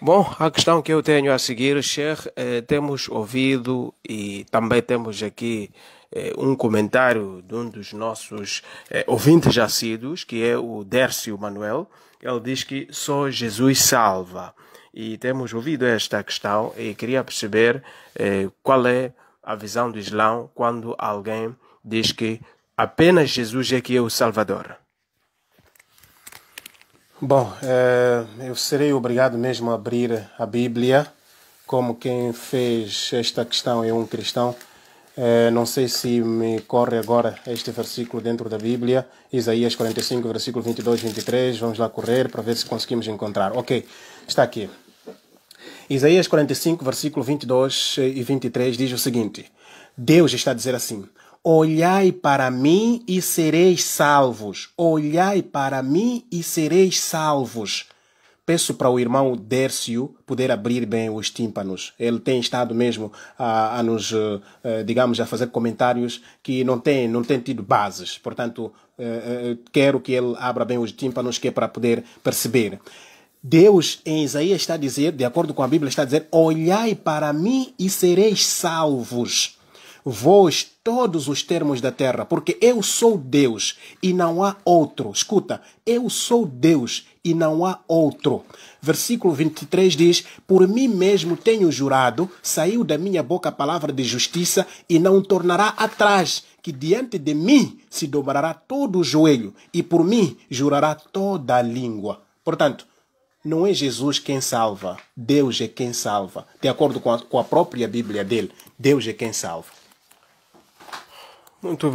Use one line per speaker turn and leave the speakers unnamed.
Bom, a questão que eu tenho a seguir, Sheikh, eh, temos ouvido e também temos aqui eh, um comentário de um dos nossos eh, ouvintes assíduos, que é o Dércio Manuel. Ele diz que só Jesus salva. E temos ouvido esta questão e queria perceber eh, qual é a visão do Islão quando alguém diz que apenas Jesus é que é o Salvador.
Bom, eh, eu serei obrigado mesmo a abrir a Bíblia, como quem fez esta questão é um cristão. Eh, não sei se me corre agora este versículo dentro da Bíblia, Isaías 45, versículo 22, 23. Vamos lá correr para ver se conseguimos encontrar. Ok, está aqui. Isaías 45, versículo 22 e 23 diz o seguinte: Deus está a dizer assim: Olhai para mim e sereis salvos. Olhai para mim e sereis salvos. Peço para o irmão Dércio poder abrir bem os tímpanos. Ele tem estado mesmo a, a nos, eh, eh, digamos, a fazer comentários que não tem, não tem tido bases. Portanto, eh, quero que ele abra bem os tímpanos, que é para poder perceber. Deus em Isaías está a dizer, de acordo com a Bíblia, está a dizer: Olhai para mim e sereis salvos vós todos os termos da terra, porque eu sou Deus e não há outro. Escuta, eu sou Deus e não há outro. Versículo 23 diz: Por mim mesmo tenho jurado, saiu da minha boca a palavra de justiça e não tornará atrás, que diante de mim se dobrará todo o joelho e por mim jurará toda a língua. Portanto, não é Jesus quem salva, Deus é quem salva. De acordo com a, com a própria Bíblia dele, Deus é quem salva.
Muito obrigado.